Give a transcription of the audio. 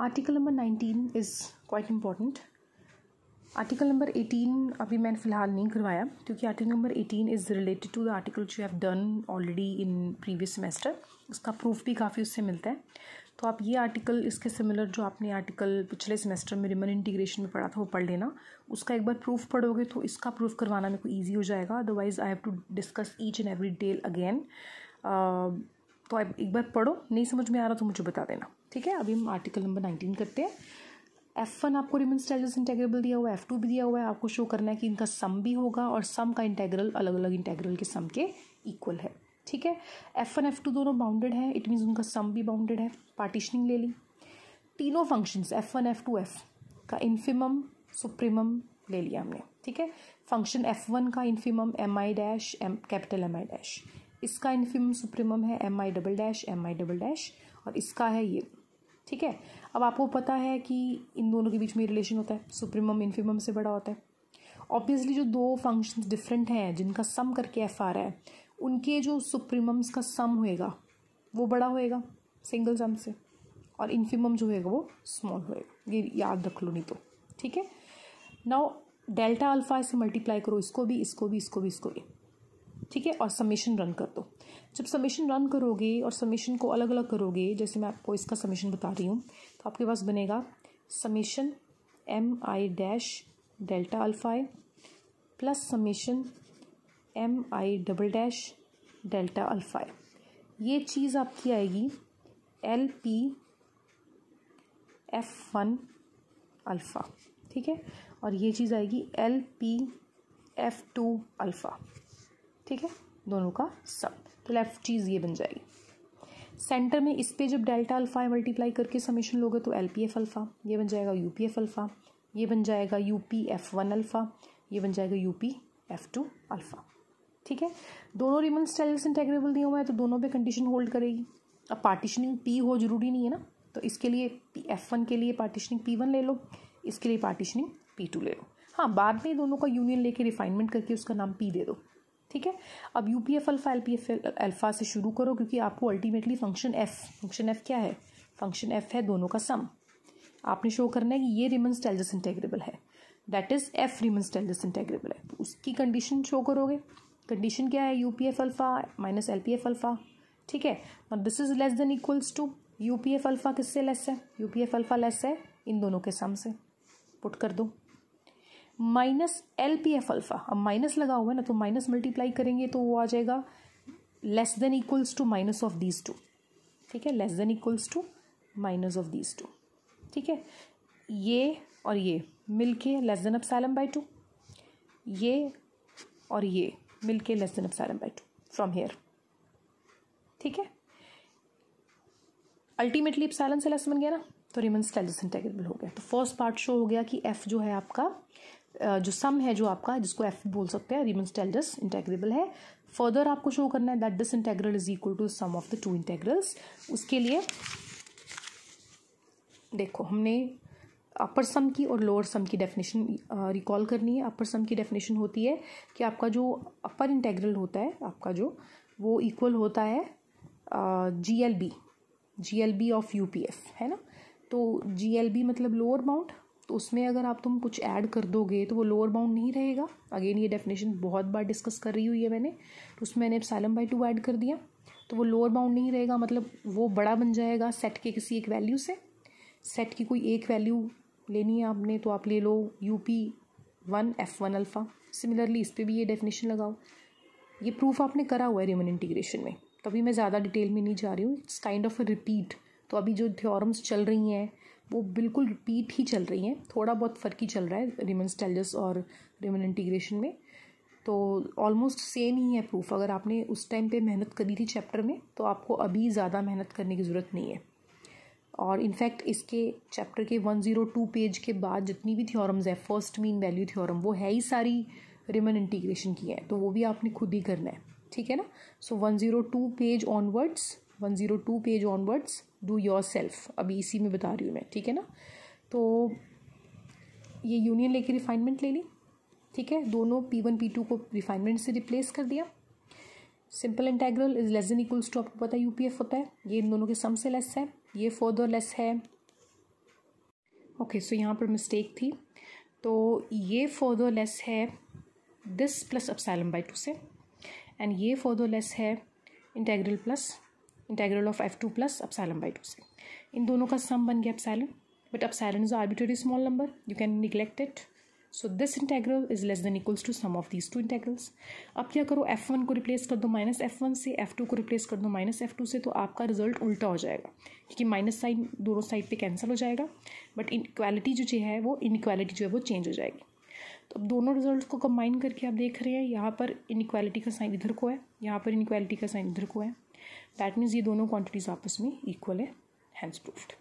article number nineteen is quite important article number eighteen अभी मैंने फ़िलहाल नहीं करवाया क्योंकि article number eighteen is related to the article you have done already in previous semester उसका proof भी काफ़ी उससे मिलता है तो आप ये आर्टिकल इसके सिमिलर जो आपने आर्टिकल पिछले सेमेस्टर में रिमन इंटीग्रेशन में पढ़ा था वो पढ़ लेना उसका एक बार प्रूफ पढ़ोगे तो इसका प्रूफ करवाना मेरे को ईजी हो जाएगा otherwise I have to discuss each and every deal again तो आप एक बार पढ़ो नहीं समझ में आ रहा तो मुझे बता देना ठीक है अभी हम आर्टिकल नंबर नाइनटीन करते हैं एफ वन आपको रिमन स्टेलस इंटेग्रेबल दिया हुआ है एफ टू भी दिया हुआ है आपको शो करना है कि इनका सम भी होगा और सम का इंटेग्रल अलग अलग इंटेग्रल के सम के इक्वल है ठीक है एफ वन एफ टू दोनों बाउंडेड है इट मीन्स उनका सम भी बाउंडेड है पार्टीशनिंग ले ली तीनों functions F one F two F का इन्फिमम सुप्रीमम ले लिया हमने ठीक है फंक्शन एफ वन का infimum M I dash M capital M I dash इसका इन्फिमम सुप्रीमम है M I double dash M I double dash और इसका है ये ठीक है अब आपको पता है कि इन दोनों के बीच में रिलेशन होता है सुप्रीमम इन्फीमम से बड़ा होता है ऑब्वियसली जो दो फंक्शंस डिफरेंट हैं जिनका सम करके एफ आ रहा है उनके जो सुप्रीमम्स का सम होएगा वो बड़ा होएगा सिंगल सम से और इन्फीमम जो होएगा वो स्मॉल होएगा ये याद रख लो नहीं तो ठीक है नाउ डेल्टा अल्फा से मल्टीप्लाई करो इसको भी इसको भी इसको भी इसको भी ठीक है और समीशन रन कर दो जब समीशन रन करोगे और समीशन को अलग अलग करोगे जैसे मैं आपको इसका समीशन बता रही हूँ तो आपके पास बनेगा summation M I dash delta alpha i plus summation M I double dash delta alpha i ये चीज़ आपकी आएगी L P F one alpha ठीक है और ये चीज़ आएगी L P F two alpha ठीक है दोनों का सम तो लेफ्ट चीज़ ये बन जाएगी सेंटर में इस पे जब डेल्टा अल्फ़ा मल्टीप्लाई करके समेशन लोगे तो एल पी एफ अल्फ़ा ये बन जाएगा यू पी एफ अल्फ़ा ये बन जाएगा U P F one alpha ये बन जाएगा U P F two alpha ठीक है दोनों रिमन स्टेल्स इंटेग्रेबल दिए हुआ है तो दोनों पे कंडीशन होल्ड करेगी अब पार्टीशनिंग पी हो जरूरी नहीं है ना तो इसके लिए पी एफ वन के लिए पार्टीशनिंग पी वन ले लो इसके लिए पार्टीशनिंग पी टू ले लो हाँ बाद में दोनों का यूनियन लेके रिफाइनमेंट करके उसका नाम पी दे दो ठीक है अब U P F alpha L P F alpha से शुरू करो क्योंकि आपको ultimately function F function F क्या है फंक्शन एफ है दोनों का सम आपने शो करना है कि ये रिमन स्टेलजस इंटेग्रेबल है that is F Riemann Stieltjes integrable है तो उसकी कंडीशन शो करोगे कंडीशन क्या है U P F alpha minus L P F alpha ठीक है और this is less than equals to U P F alpha किससे लेस है U P F alpha less है इन दोनों के सम से पुट कर दो minus L P F alpha अब माइनस लगा हुआ है ना तो माइनस मल्टीप्लाई करेंगे तो वो आ जाएगा less than equals to minus of these two ठीक है less than equals to minus of these two ठीक है ये और ये मिलके less than epsilon by two ये और ये मिलके less than epsilon by two from here ठीक है अल्टीमेटली सैलन से लेस बन गया ना तो रिमन स्टेलिस इंटेग्रेबल हो गया तो फर्स्ट पार्ट शो हो गया कि एफ जो है आपका जो सम है जो आपका जिसको एफ बोल सकते हैं रिमन स्टेलडस इंटेग्रेबल है फर्दर आपको शो करना है that this integral is equal to sum of the two integrals उसके लिए देखो हमने अपर सम की और लोअर सम की डेफिनेशन रिकॉल करनी है अपर सम की डेफिनेशन होती है कि आपका जो अपर इंटेग्रल होता है आपका जो वो इक्वल होता है G L B G L B of U P F है ना तो जी एल बी मतलब लोअर बाउंड तो उसमें अगर आप तुम कुछ ऐड कर दोगे तो वो लोअर बाउंड नहीं रहेगा अगेन ये डेफिनेशन बहुत बार डिस्कस कर रही हुई है मैंने तो उसमें मैंने सालम बाई टू ऐड कर दिया तो वो लोअर बाउंड नहीं रहेगा मतलब वो बड़ा बन जाएगा सेट के किसी एक वैल्यू से सेट की कोई एक वैल्यू लेनी है आपने तो आप ले लो U P one F one alpha similarly इस पर भी ये डेफिनेशन लगाओ ये प्रूफ आपने करा हुआ है रिमन इंटीग्रेशन में तभी मैं ज़्यादा डिटेल में नहीं जा रही हूँ it's kind of a repeat तो अभी जो थ्योरम्स चल रही हैं वो बिल्कुल रिपीट ही चल रही हैं थोड़ा बहुत फ़र्क ही चल रहा है रिमन स्टेलस और रिमन इंटीग्रेशन में तो ऑलमोस्ट सेम ही है प्रूफ अगर आपने उस टाइम पे मेहनत करी थी चैप्टर में तो आपको अभी ज़्यादा मेहनत करने की ज़रूरत नहीं है और इनफैक्ट इसके चैप्टर के वन ज़ीरो टू पेज के बाद जितनी भी थ्योरम्स है फर्स्ट मीन वैल्यू थ्योरम वो है ही सारी रिमन इंटीग्रेशन की है तो वो भी आपने खुद ही करना है ठीक है ना so one zero two page onwards one zero two page onwards do yourself अभी इसी में बता रही हूँ मैं ठीक है ना तो ये यूनियन लेके रिफाइनमेंट ले ली ठीक है दोनों पी वन पी टू को रिफाइनमेंट से रिप्लेस कर दिया simple integral is less than equals to आपको पता है एफ होता है ये इन दोनों के सम से लेस है ये फर्दर लेस है ओके सो यहाँ पर मिस्टेक थी तो ये फर्दर लेस है this plus epsilon by two से एंड ये फर्दर लेस है integral plus integral of F two plus epsilon by two से इन दोनों का सम बन गया epsilon but epsilon is arbitrary small number you can neglect it so this integral is less than equals to sum of these two integrals अब क्या करो F one को रिप्लेस कर दो माइनस एफ वन से F two को replace कर दो माइनस एफ टू से तो आपका रिजल्ट उल्टा हो जाएगा क्योंकि माइनस साइन दोनों साइड पे कैंसिल हो जाएगा बट इनक्वालिटी जो है वो इनक्वालिटी जो है वो चेंज हो जाएगी तो अब दोनों रिजल्ट को कंबाइन करके आप देख रहे हैं यहाँ पर इनक्वालिटी का साइन इधर को है यहाँ पर इनक्वालिटी का साइन इधर को है दैट मीन्स ये दोनों क्वांटिटीज़ आपस में इक्वल है हैंड्स प्रूफ्ड